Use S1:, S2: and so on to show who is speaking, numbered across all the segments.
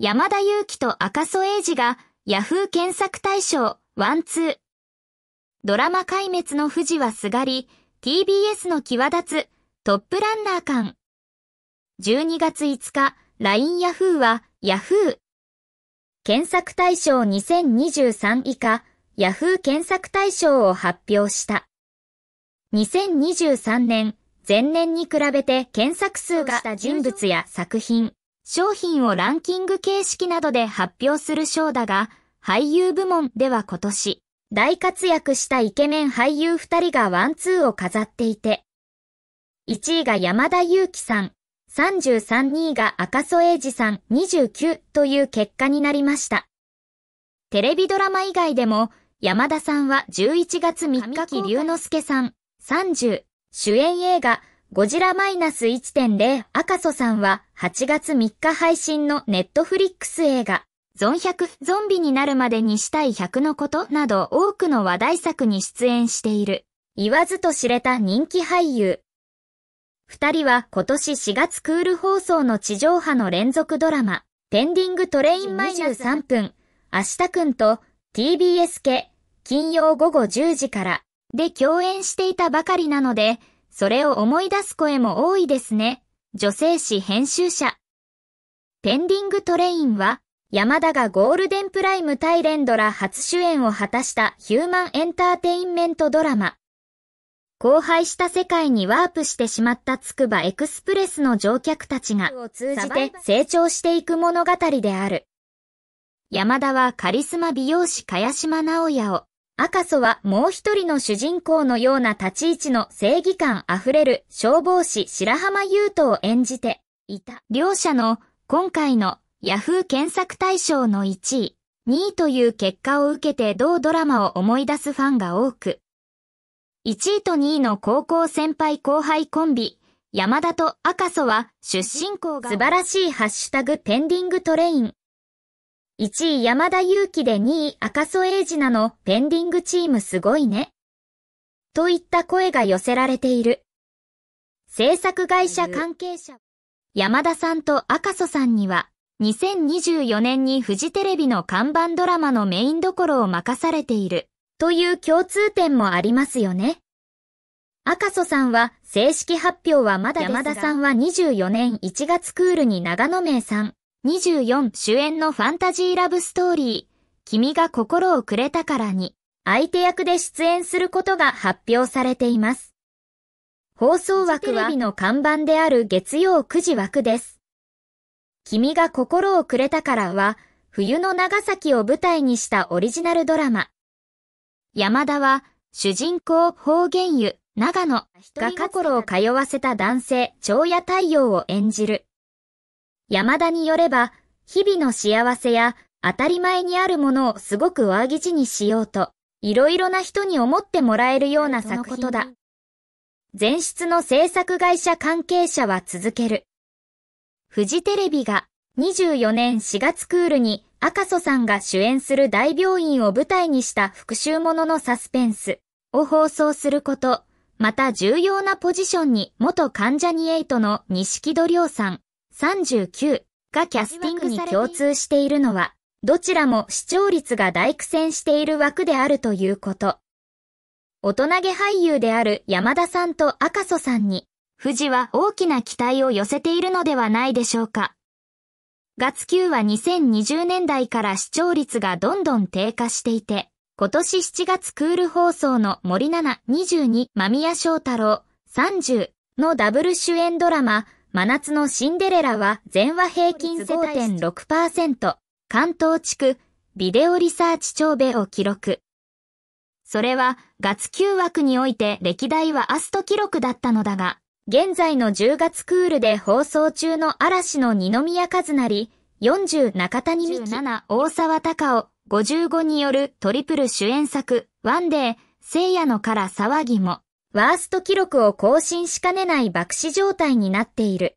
S1: 山田裕貴と赤楚衛二がヤフー検索大賞ワンツー。ドラマ壊滅の富士はすがり、TBS の際立つトップランナー間。12月5日、LINE ヤフーはヤフー。検索大賞2023以下ヤフー検索大賞を発表した。2023年、前年に比べて検索数がした人物や作品。商品をランキング形式などで発表する賞だが、俳優部門では今年、大活躍したイケメン俳優二人がワンツーを飾っていて、1位が山田裕貴さん、33位が赤楚英二さん29という結果になりました。テレビドラマ以外でも、山田さんは11月3日木龍之介さん30、主演映画、ゴジラマイナス1.0赤楚さんは8月3日配信のネットフリックス映画、ゾン100、ゾンビになるまでにしたい100のことなど多くの話題作に出演している。言わずと知れた人気俳優。二人は今年4月クール放送の地上波の連続ドラマ、ペンディングトレインマイナス3分、明日くんと TBS 系、金曜午後10時からで共演していたばかりなので、それを思い出す声も多いですね。女性誌編集者。ペンディングトレインは、山田がゴールデンプライム対連ドラ初主演を果たしたヒューマンエンターテインメントドラマ。荒廃した世界にワープしてしまったつくばエクスプレスの乗客たちが、を通じて成長していく物語である。山田はカリスマ美容師茅島直也を、赤楚はもう一人の主人公のような立ち位置の正義感あふれる消防士白浜優斗を演じていた。両者の今回の yahoo！検索大賞の1位、2位という結果を受けて同ドラマを思い出すファンが多く、1位と2位の高校先輩後輩コンビ、山田と赤楚は出身校が素晴らしいハッシュタグペンディングトレイン1位山田裕貴で2位赤楚衛二なのペンディングチームすごいね。といった声が寄せられている。制作会社関係者。山田さんと赤楚さんには、2024年にフジテレビの看板ドラマのメインどころを任されている、という共通点もありますよね。赤楚さんは、正式発表はまだ山田さんは24年1月クールに長野名さん、24主演のファンタジーラブストーリー、君が心をくれたからに、相手役で出演することが発表されています。放送枠は、テレビの看板である月曜9時枠です。君が心をくれたからは、冬の長崎を舞台にしたオリジナルドラマ。山田は、主人公方言湯、長野が心を通わせた男性、長屋太陽を演じる。山田によれば、日々の幸せや当たり前にあるものをすごく上ぎ地にしようと、いろいろな人に思ってもらえるような作こだ。前出の制作会社関係者は続ける。フジテレビが24年4月クールに赤楚さんが主演する大病院を舞台にした復讐もののサスペンスを放送すること、また重要なポジションに元関ジャニエイトの西木戸亮さん、39がキャスティングに共通しているのは、どちらも視聴率が大苦戦している枠であるということ。大人げ俳優である山田さんと赤楚さんに、富士は大きな期待を寄せているのではないでしょうか。月9は2020年代から視聴率がどんどん低下していて、今年7月クール放送の森七2 2間宮祥太郎30のダブル主演ドラマ、真夏のシンデレラは全話平均5.6%、関東地区、ビデオリサーチ調べを記録。それは、月9枠において歴代はアスト記録だったのだが、現在の10月クールで放送中の嵐の二宮和也、40中谷美紀7大沢隆雄、55によるトリプル主演作、ワンデー、聖夜のから騒ぎも、ワースト記録を更新しかねない爆死状態になっている。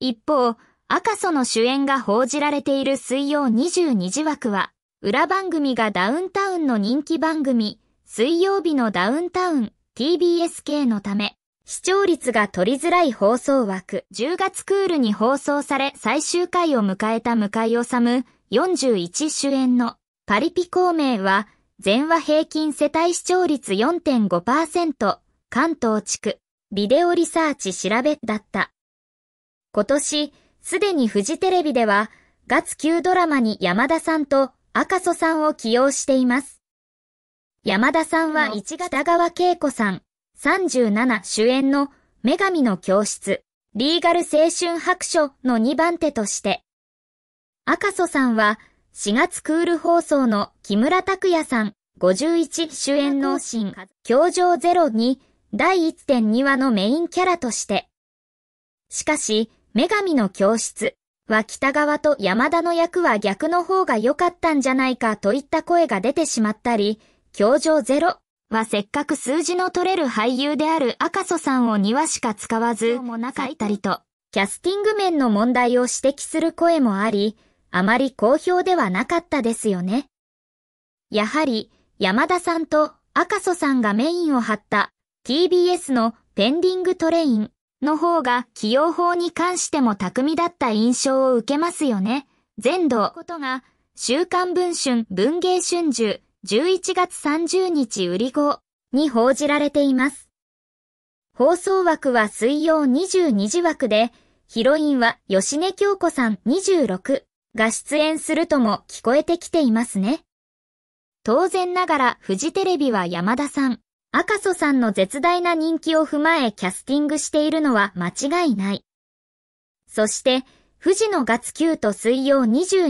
S1: 一方、赤楚の主演が報じられている水曜22時枠は、裏番組がダウンタウンの人気番組、水曜日のダウンタウン TBS k のため、視聴率が取りづらい放送枠、10月クールに放送され最終回を迎えた向井治41主演のパリピ孔明は、全話平均世帯視聴率4.5%、関東地区、ビデオリサーチ調べだった。今年、すでにフジテレビでは、月9ドラマに山田さんと赤楚さんを起用しています。山田さんは1月田川景子さん、37主演の女神の教室、リーガル青春白書の2番手として、赤楚さんは4月クール放送の木村拓哉さん、51主演の新、教場ゼロに第1.2話のメインキャラとして。しかし、女神の教室は北側と山田の役は逆の方が良かったんじゃないかといった声が出てしまったり、教場ゼロはせっかく数字の取れる俳優である赤楚さんを2話しか使わず、もなかったりと、キャスティング面の問題を指摘する声もあり、あまり好評ではなかったですよね。やはり山田さんと赤楚さんがメインを張った TBS のペンディングトレインの方が起用法に関しても巧みだった印象を受けますよね。全土ことが週刊文春文芸春秋11月30日売り号に報じられています。放送枠は水曜22時枠で、ヒロインは吉根京子さん26。が出演するとも聞こえてきていますね。当然ながらフジテレビは山田さん、赤楚さんの絶大な人気を踏まえキャスティングしているのは間違いない。そして、富士のガツ9と水曜22